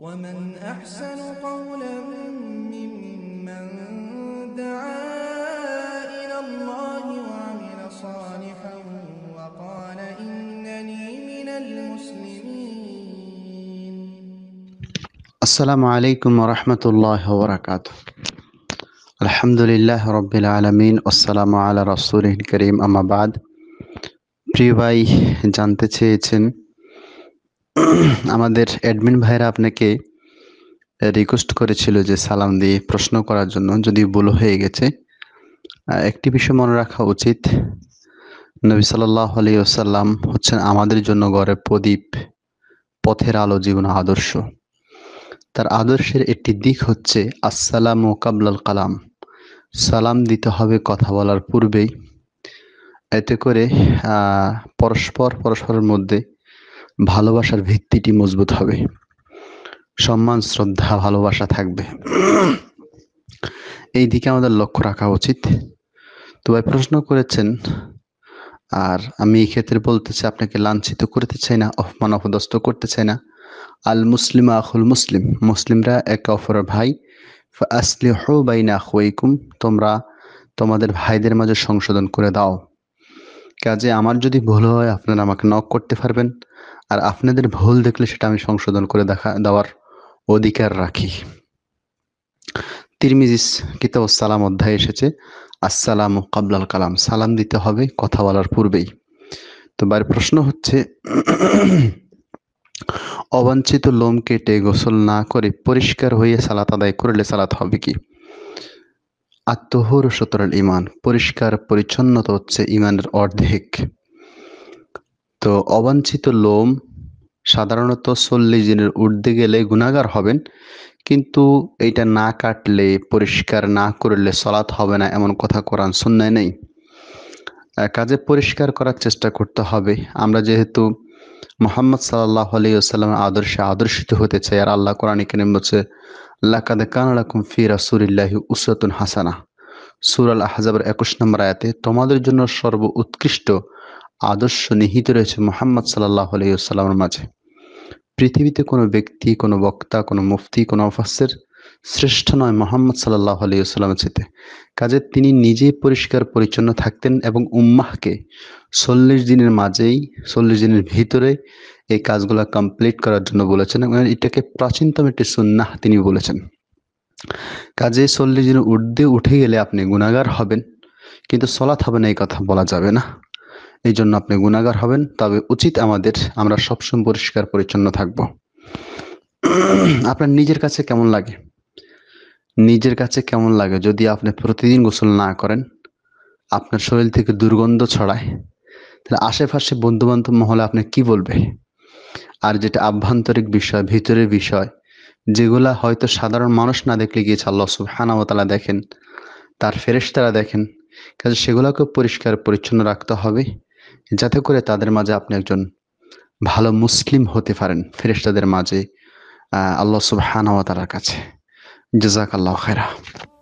ومن أحسن قولا ممن دعا إلى الله وعمل صالحا وقال إنني من المسلمين السلام عليكم ورحمة الله وبركاته الحمد لله رب العالمين والسلام على رسوله الكريم أما بعد প্রিয় ভাই জানতে চেয়েছেন আমাদের অ্যাডমিন ভাইরা আপনাকে রিকোয়েস্ট করেছিল যে সালাম দিয়ে প্রশ্ন করার জন্য যদি ভুল হয়ে গেছে একটি বিষয় মনে রাখা উচিত নবী সাল্লাহ আলী ওসাল্লাম হচ্ছেন আমাদের জন্য গড়ে প্রদীপ পথের আলো জীবন আদর্শ তার আদর্শের একটি দিক হচ্ছে আসসালাম ও কাবলাল কালাম সালাম দিতে হবে কথা বলার পূর্বেই এতে করে পরস্পর পরস্পরের মধ্যে ভালোবাসার ভিত্তিটি মজবুত হবে সম্মান শ্রদ্ধা ভালোবাসা থাকবে এই দিকে আমাদের লক্ষ্য রাখা উচিত তো ভাই প্রশ্ন করেছেন আর আমি এই ক্ষেত্রে বলতে চাই আপনাকে লাঞ্ছিত করতে চাই না অপমান অপদস্থ করতে চাই না আল মুসলিম আখুল মুসলিম মুসলিমরা একে অপরের ভাই আসলি হো বাইনা হুইকুম তোমরা তোমাদের ভাইদের মাঝে সংশোধন করে দাও কাজে আমার যদি ভুল হয় আপনারা আমাকে নক করতে পারবেন আর আপনাদের ভুল দেখলে সেটা আমি সংশোধন করে দেখা দেওয়ার অধিকার রাখি তিরমিজিস কিতাব সালাম অধ্যায় এসেছে আসসালাম কাবলাল কালাম সালাম দিতে হবে কথা বলার পূর্বেই তো বার প্রশ্ন হচ্ছে অবাঞ্ছিত লোম কেটে গোসল না করে পরিষ্কার হয়ে সালাত আদায় করলে সালাত হবে কি আত্মহর সতরাল ইমান পরিষ্কার পরিচ্ছন্নতা হচ্ছে ইমানের অর্ধেক তো অবাঞ্ছিত লোম সাধারণত চল্লিশ দিনের উর্ধে গেলে গুণাগার হবেন কিন্তু এটা না কাটলে পরিষ্কার না করলে সলাৎ হবে না এমন কথা কোরআন শূন্য নেই কাজে পরিষ্কার করার চেষ্টা করতে হবে আমরা যেহেতু মোহাম্মদ সাল্লাহ আলী আদর্শে আদর্শিত হতে চাই আর আল্লাহ কোরআন কেন বলছে লাকাদ কানালাকুম ফি সুরিল্লাহ উসরাতুন হাসানা সুরাল আহজাবের একুশ নম্বর আয়াতে তোমাদের জন্য সর্ব উৎকৃষ্ট আদর্শ নিহিত রয়েছে মোহাম্মদ সাল্লাহ আলাইসাল্লামের মাঝে পৃথিবীতে কোনো ব্যক্তি কোনো বক্তা কোনো মুফতি কোনো অফাসের শ্রেষ্ঠ নয় মোহাম্মদ সাল্লাহ আলাইসাল্লামের চেতে কাজে তিনি নিজেই পরিষ্কার পরিচ্ছন্ন থাকতেন এবং উম্মাহকে চল্লিশ দিনের মাঝেই চল্লিশ দিনের ভিতরে এই কাজগুলো কমপ্লিট করার জন্য বলেছেন এবং এটাকে প্রাচীনতম একটি সুন্নাহ তিনি বলেছেন কাজে চল্লিশ দিন ঊর্ধ্বে উঠে গেলে আপনি গুণাগার হবেন কিন্তু সলাৎ হবে না এই কথা বলা যাবে না এই জন্য আপনি গুণাগার হবেন তবে উচিত আমাদের আমরা সবসময় পরিষ্কার পরিচ্ছন্ন থাকব আপনার নিজের কাছে কেমন লাগে নিজের কাছে কেমন লাগে যদি আপনি প্রতিদিন গোসল না করেন আপনার শরীর থেকে দুর্গন্ধ ছড়ায় তাহলে আশেপাশে বন্ধুবান্ধব মহলে আপনি কি বলবে আর যেটা আভ্যন্তরিক বিষয় ভিতরের বিষয় যেগুলা হয়তো সাধারণ মানুষ না দেখলে গিয়েছে আল্লাহ সুবহানাওয়াতালা দেখেন তার ফেরেশতারা দেখেন কাজে সেগুলোকে পরিষ্কার পরিচ্ছন্ন রাখতে হবে যাতে করে তাদের মাঝে আপনি একজন ভালো মুসলিম হতে পারেন ফেরেশতাদের মাঝে আল্লাহ সুবহানাওয়াতালার কাছে জাজাক আল্লাহ খেরা